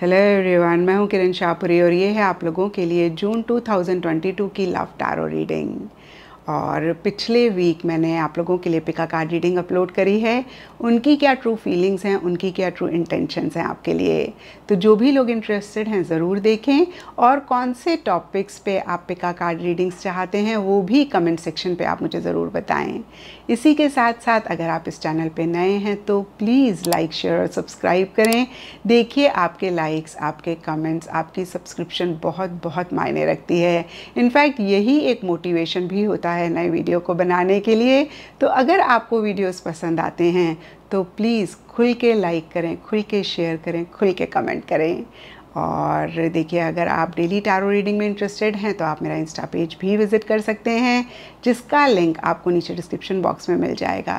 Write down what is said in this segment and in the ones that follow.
hello everyone मैं हूं किरण शाहपुरी और ये है आप लोगों के लिए जून 2022 की लव टैरो रीडिंग और पिछले वीक मैंने आप लोगों के लिए पिका कार्ड रीडिंग अपलोड करी है उनकी क्या ट्रू फीलिंग्स हैं उनकी क्या ट्रू इंटेंशंस हैं आपके लिए तो जो भी लोग इंटरेस्टेड हैं ज़रूर देखें और कौन से टॉपिक्स पे आप पिका कार्ड रीडिंग्स चाहते हैं वो भी कमेंट सेक्शन पे आप मुझे ज़रूर बताएं इसी के साथ साथ अगर आप इस चैनल पर नए हैं तो प्लीज़ लाइक शेयर और सब्सक्राइब करें देखिए आपके लाइक्स आपके कमेंट्स आपकी सब्सक्रिप्शन बहुत बहुत मायने रखती है इनफैक्ट यही एक मोटिवेशन भी होता है है नए वीडियो को बनाने के लिए तो अगर आपको वीडियोस पसंद आते हैं तो प्लीज़ खुल के लाइक करें खुल के शेयर करें खुल के कमेंट करें और देखिए अगर आप डेली टैरो रीडिंग में इंटरेस्टेड हैं तो आप मेरा इंस्टा पेज भी विज़िट कर सकते हैं जिसका लिंक आपको नीचे डिस्क्रिप्शन बॉक्स में मिल जाएगा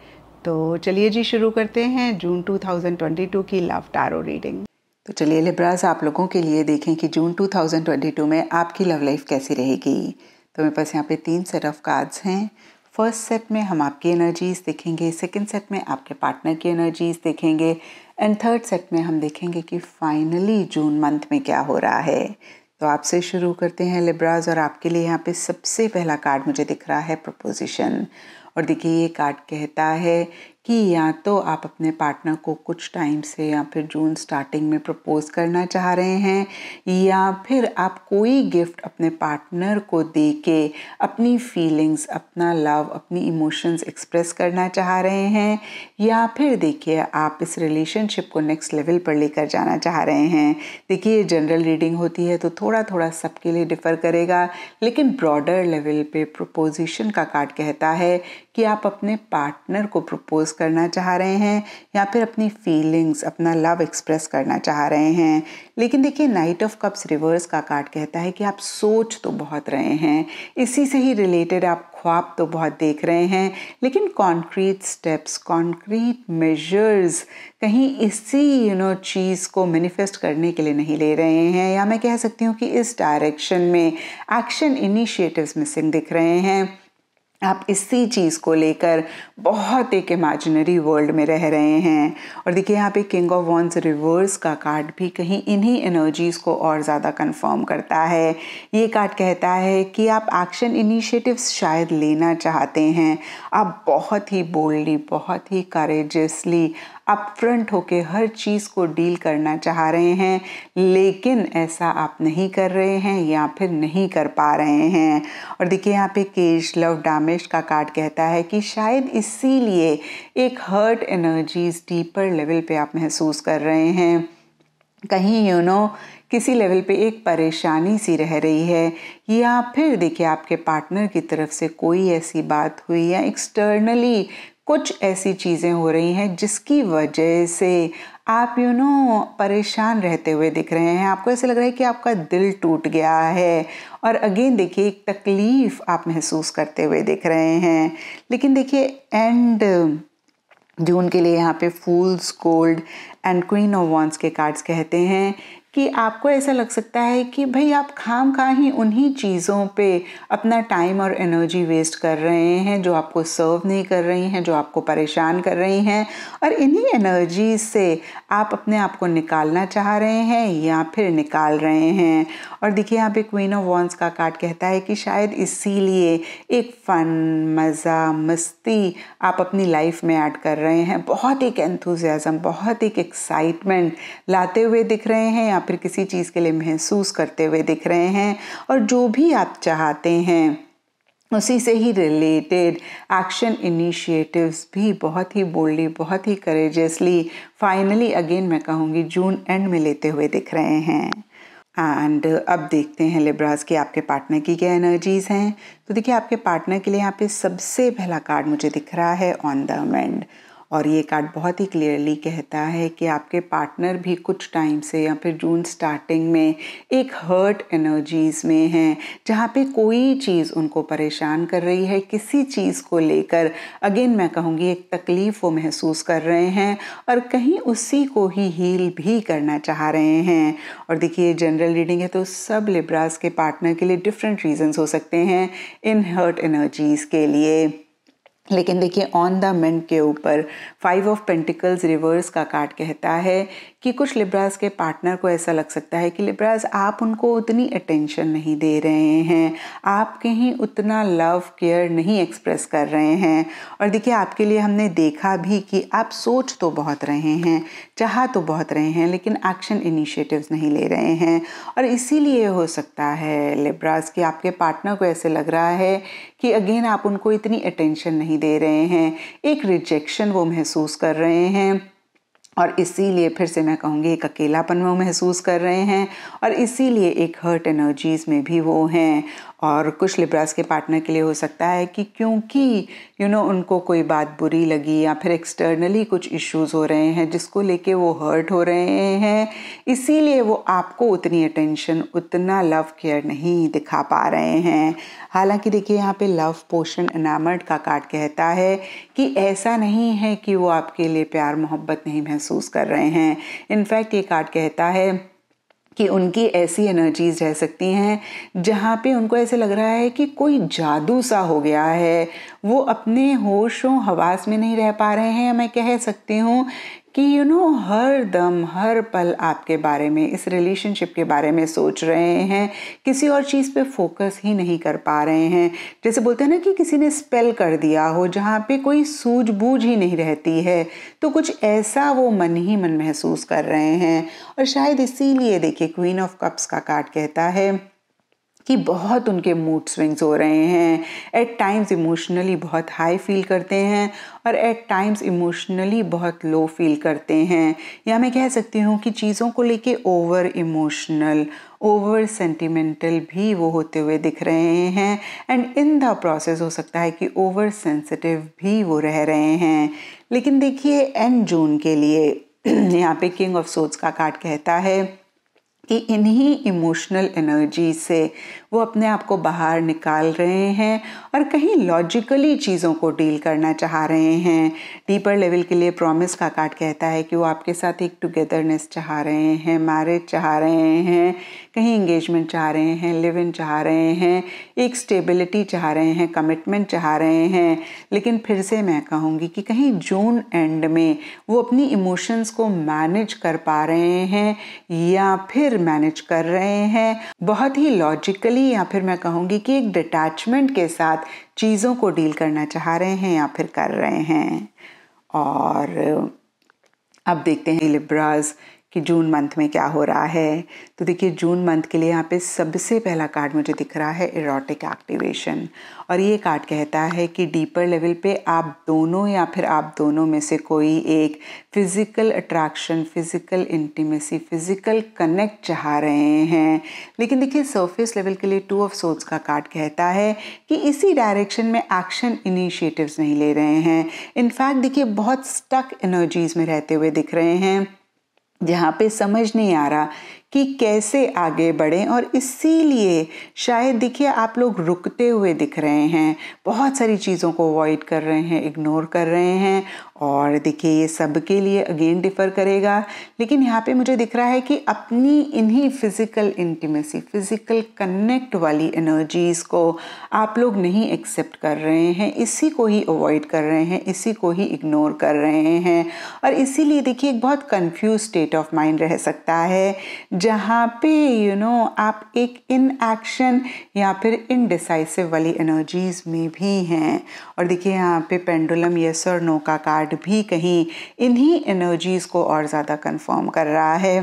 तो चलिए जी शुरू करते हैं जून 2022 की लव टारो रीडिंग तो चलिए लिब्रास आप लोगों के लिए देखें कि जून 2022 में आपकी लव लाइफ कैसी रहेगी तो मेरे पास यहाँ पे तीन सेट ऑफ कार्ड्स हैं फर्स्ट सेट में हम आपकी एनर्जीज़ देखेंगे सेकंड सेट में आपके पार्टनर की एनर्जीज़ देखेंगे एंड थर्ड सेट में हम देखेंगे कि फाइनली जून मंथ में क्या हो रहा है तो आपसे शुरू करते हैं लिब्राज और आपके लिए यहाँ पे सबसे पहला कार्ड मुझे दिख रहा है प्रपोजिशन और देखिए ये कार्ड कहता है कि या तो आप अपने पार्टनर को कुछ टाइम से या फिर जून स्टार्टिंग में प्रपोज करना चाह रहे हैं या फिर आप कोई गिफ्ट अपने पार्टनर को दे के अपनी फीलिंग्स अपना लव अपनी इमोशंस एक्सप्रेस करना चाह रहे हैं या फिर देखिए आप इस रिलेशनशिप को नेक्स्ट लेवल पर लेकर जाना चाह रहे हैं देखिए जनरल रीडिंग होती है तो थोड़ा थोड़ा सबके लिए डिफ़र करेगा लेकिन ब्रॉडर लेवल पे प्रपोजिशन का कार्ड कहता है कि आप अपने पार्टनर को प्रपोज एक्सप्रेस करना चाह रहे हैं या फिर अपनी फीलिंग्स अपना लव एक्सप्रेस करना चाह रहे हैं लेकिन देखिए नाइट ऑफ कप्स रिवर्स का कार्ड कहता है कि आप सोच तो बहुत रहे हैं इसी से ही रिलेटेड आप ख्वाब तो बहुत देख रहे हैं लेकिन कॉन्क्रीट स्टेप्स कॉन्क्रीट मेजर्स कहीं इसी यू नो चीज़ को मैनिफेस्ट करने के लिए नहीं ले रहे हैं या मैं कह सकती हूँ कि इस डायरेक्शन में एक्शन इनिशिएटिव्स मिसिंग दिख रहे हैं आप इसी चीज़ को लेकर बहुत एक इमेजिनरी वर्ल्ड में रह रहे हैं और देखिए यहाँ पे किंग ऑफ वॉन्स रिवर्स का कार्ड भी कहीं इन्हीं एनर्जीज़ को और ज़्यादा कंफर्म करता है ये कार्ड कहता है कि आप एक्शन इनिशिएटिव्स शायद लेना चाहते हैं आप बहुत ही बोल्डली बहुत ही करेजियसली अपफ्रंट होके हर चीज़ को डील करना चाह रहे हैं लेकिन ऐसा आप नहीं कर रहे हैं या फिर नहीं कर पा रहे हैं और देखिए यहाँ पे केश लव डामेश का कार्ड कहता है कि शायद इसीलिए एक हर्ट एनर्जीज डीपर लेवल पे आप महसूस कर रहे हैं कहीं यू you नो know, किसी लेवल पे एक परेशानी सी रह रही है या फिर देखिए आपके पार्टनर की तरफ से कोई ऐसी बात हुई या एक्सटर्नली कुछ ऐसी चीज़ें हो रही हैं जिसकी वजह से आप यू you नो know, परेशान रहते हुए दिख रहे हैं आपको ऐसे लग रहा है कि आपका दिल टूट गया है और अगेन देखिए एक तकलीफ़ आप महसूस करते हुए दिख रहे हैं लेकिन देखिए एंड जून के लिए यहाँ पे fool's gold and queen of wands के कार्ड्स कहते हैं कि आपको ऐसा लग सकता है कि भाई आप खाम खा ही उन्हीं चीज़ों पे अपना टाइम और एनर्जी वेस्ट कर रहे हैं जो आपको सर्व नहीं कर रही हैं जो आपको परेशान कर रही हैं और इन्हीं एनर्जी से आप अपने आप को निकालना चाह रहे हैं या फिर निकाल रहे हैं और देखिए यहाँ पे क्वीन ऑफ वॉन्स का कार्ड कहता है कि शायद इसीलिए एक फ़न मज़ा मस्ती आप अपनी लाइफ में ऐड कर रहे हैं बहुत एक एंथुजियाज़म बहुत एक एक्साइटमेंट लाते हुए दिख रहे हैं या फिर किसी चीज़ के लिए महसूस करते हुए दिख रहे हैं और जो भी आप चाहते हैं उसी से ही रिलेटेड एक्शन इनिशिएटिव्स भी बहुत ही बोल्डली बहुत ही करेजियसली फाइनली अगेन मैं कहूँगी जून एंड में लेते हुए दिख रहे हैं एंड अब देखते हैं लिब्रास की आपके पार्टनर की क्या एनर्जीज हैं तो देखिए आपके पार्टनर के लिए यहाँ पे सबसे पहला कार्ड मुझे दिख रहा है ऑन द मैंड और ये कार्ड बहुत ही क्लियरली कहता है कि आपके पार्टनर भी कुछ टाइम से या फिर जून स्टार्टिंग में एक हर्ट एनर्जीज़ में हैं जहाँ पे कोई चीज़ उनको परेशान कर रही है किसी चीज़ को लेकर अगेन मैं कहूँगी एक तकलीफ़ वो महसूस कर रहे हैं और कहीं उसी को ही हील भी करना चाह रहे हैं और देखिए जनरल रीडिंग है तो सब लिब्रास के पार्टनर के लिए डिफरेंट रीज़न्स हो सकते हैं इन हर्ट एनर्जीज़ के लिए लेकिन देखिए ऑन द मेंट के ऊपर फाइव ऑफ पेंटिकल्स रिवर्स का कार्ड कहता है कि कुछ लिब्राज के पार्टनर को ऐसा लग सकता है कि लिब्राज आप उनको उतनी अटेंशन नहीं दे रहे हैं आप कहीं उतना लव केयर नहीं एक्सप्रेस कर रहे हैं और देखिए आपके लिए हमने देखा भी कि आप सोच तो बहुत रहे हैं चाह तो बहुत रहे हैं लेकिन एक्शन इनिशिएटिव्स नहीं ले रहे हैं और इसीलिए हो सकता है लिब्राज कि आपके पार्टनर को ऐसे लग रहा है कि अगेन आप उनको इतनी अटेंशन नहीं दे रहे हैं एक रिजेक्शन वो महसूस कर रहे हैं और इसीलिए फिर से मैं कहूँगी एक अकेलापन वो महसूस कर रहे हैं और इसीलिए एक हर्ट एनर्जीज़ में भी वो हैं और कुछ लिब्रास के पार्टनर के लिए हो सकता है कि क्योंकि यू नो उनको कोई बात बुरी लगी या फिर एक्सटर्नली कुछ इश्यूज हो रहे हैं जिसको लेके वो हर्ट हो रहे हैं इसीलिए वो आपको उतनी अटेंशन उतना लव केयर नहीं दिखा पा रहे हैं हालांकि देखिए यहाँ पे लव पोशन इनामर्ड का कार्ड कहता है कि ऐसा नहीं है कि वो आपके लिए प्यार मोहब्बत नहीं महसूस कर रहे हैं इनफैक्ट ये कार्ड कहता है कि उनकी ऐसी एनर्जीज रह सकती हैं जहाँ पे उनको ऐसे लग रहा है कि कोई जादू सा हो गया है वो अपने होशों हवास में नहीं रह पा रहे हैं मैं कह सकती हूँ कि यू you नो know, हर दम हर पल आपके बारे में इस रिलेशनशिप के बारे में सोच रहे हैं किसी और चीज़ पे फोकस ही नहीं कर पा रहे हैं जैसे बोलते हैं ना कि किसी ने स्पेल कर दिया हो जहाँ पे कोई सूझबूझ ही नहीं रहती है तो कुछ ऐसा वो मन ही मन महसूस कर रहे हैं और शायद इसीलिए देखिए क्वीन ऑफ कप्स का कार्ड कहता है कि बहुत उनके मूड स्विंग्स हो रहे हैं एट टाइम्स इमोशनली बहुत हाई फील करते हैं और एट टाइम्स इमोशनली बहुत लो फील करते हैं या मैं कह सकती हूँ कि चीज़ों को लेके ओवर इमोशनल ओवर सेंटिमेंटल भी वो होते हुए दिख रहे हैं एंड इन द प्रोसेस हो सकता है कि ओवर सेंसिटिव भी वो रह रहे हैं लेकिन देखिए एंड जून के लिए यहाँ पे किंग ऑफ सोच का कार्ड कहता है कि इन्हीं इमोशनल एनर्जी से वो अपने आप को बाहर निकाल रहे हैं और कहीं लॉजिकली चीज़ों को डील करना चाह रहे हैं डीपर लेवल के लिए प्रॉमिस का कार्ड कहता है कि वो आपके साथ एक टुगेदरनेस चाह रहे हैं मैरिज चाह रहे हैं कहीं इंगेजमेंट चाह रहे हैं लिव इन चाह रहे हैं एक स्टेबिलिटी चाह रहे हैं कमिटमेंट चाह रहे हैं लेकिन फिर से मैं कहूँगी कि कहीं जून एंड में वो अपनी इमोशंस को मैनेज कर पा रहे हैं या फिर फिर मैनेज कर रहे हैं बहुत ही लॉजिकली या फिर मैं कहूँगी कि एक डिटैचमेंट के साथ चीज़ों को डील करना चाह रहे हैं या फिर कर रहे हैं और अब देखते हैं लिब्राज कि जून मंथ में क्या हो रहा है तो देखिए जून मंथ के लिए यहाँ पे सबसे पहला कार्ड मुझे दिख रहा है इरोटिक एक्टिवेशन और ये कार्ड कहता है कि डीपर लेवल पे आप दोनों या फिर आप दोनों में से कोई एक physical attraction physical intimacy physical connect चाह रहे हैं लेकिन देखिए सरफेस लेवल के लिए टू ऑफ सोट्स का कार्ड कहता है कि इसी डायरेक्शन में एक्शन इनिशिएटिव्स नहीं ले रहे हैं इनफैक्ट देखिए बहुत स्टक एनर्जीज़ में रहते हुए दिख रहे हैं जहाँ पे समझ नहीं आ रहा कि कैसे आगे बढ़ें और इसीलिए शायद देखिए आप लोग रुकते हुए दिख रहे हैं बहुत सारी चीज़ों को अवॉइड कर रहे हैं इग्नोर कर रहे हैं और देखिए ये सब के लिए अगेन डिफ़र करेगा लेकिन यहाँ पे मुझे दिख रहा है कि अपनी इन्हीं फिज़िकल इंटीमेसी फिज़िकल कनेक्ट वाली एनर्जीज़ को आप लोग नहीं एक्सेप्ट कर रहे हैं इसी को ही अवॉइड कर रहे हैं इसी को ही इग्नोर कर रहे हैं और इसीलिए देखिए एक बहुत कंफ्यूज स्टेट ऑफ माइंड रह सकता है जहाँ पे यू you नो know, आप एक इन एक्शन या फिर इनडिसाइसिव वाली एनर्जीज में भी हैं और देखिए यहाँ पे पेंडुलम यस और नो का कार्ड भी कहीं इन्हीं एनर्जीज को और ज़्यादा कंफर्म कर रहा है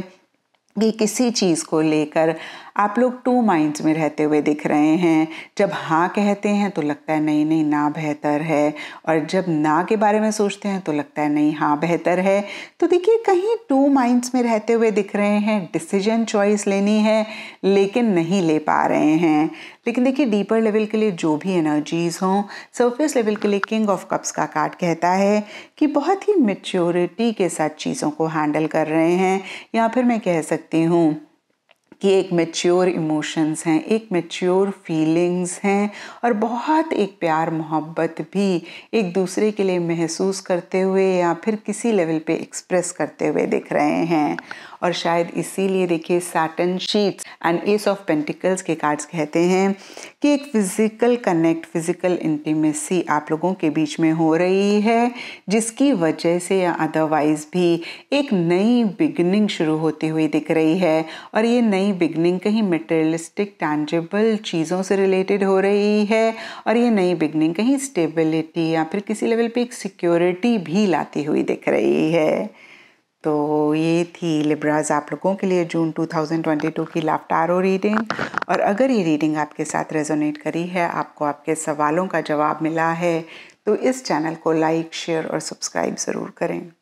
कि किसी चीज़ को लेकर आप लोग टू माइंड्स में रहते हुए दिख रहे हैं जब हाँ कहते हैं तो लगता है नहीं नहीं ना बेहतर है और जब ना के बारे में सोचते हैं तो लगता है नहीं हाँ बेहतर है तो देखिए कहीं टू माइंड्स में रहते हुए दिख रहे हैं डिसीजन चॉइस लेनी है लेकिन नहीं ले पा रहे हैं लेकिन देखिए डीपर लेवल के लिए जो भी एनर्जीज़ हों सरफेस लेवल के लिए किंग ऑफ कप्स का कार्ड कहता है कि बहुत ही मेच्योरिटी के साथ चीज़ों को हैंडल कर रहे हैं या फिर मैं कह सकती हूँ कि एक मेच्योर इमोशंस हैं एक मेच्योर फीलिंग्स हैं और बहुत एक प्यार मोहब्बत भी एक दूसरे के लिए महसूस करते हुए या फिर किसी लेवल पे एक्सप्रेस करते हुए दिख रहे हैं और शायद इसीलिए देखिए satin sheets and ace of pentacles के कार्ड्स कहते हैं कि एक फिज़िकल कनेक्ट फिज़िकल इंटीमेसी आप लोगों के बीच में हो रही है जिसकी वजह से या अदरवाइज़ भी एक नई बिगनिंग शुरू होती हुई दिख रही है और ये नई नई बिगनिंग कहीं मटेरियलिस्टिक टैंजेबल चीज़ों से रिलेटेड हो रही है और ये नई बिगनिंग कहीं स्टेबिलिटी या फिर किसी लेवल पे एक सिक्योरिटी भी लाती हुई दिख रही है तो ये थी लिब्राज आप लोगों के लिए जून 2022 की लाफ्टारो रीडिंग और अगर ये रीडिंग आपके साथ रेजोनेट करी है आपको आपके सवालों का जवाब मिला है तो इस चैनल को लाइक शेयर और सब्सक्राइब ज़रूर करें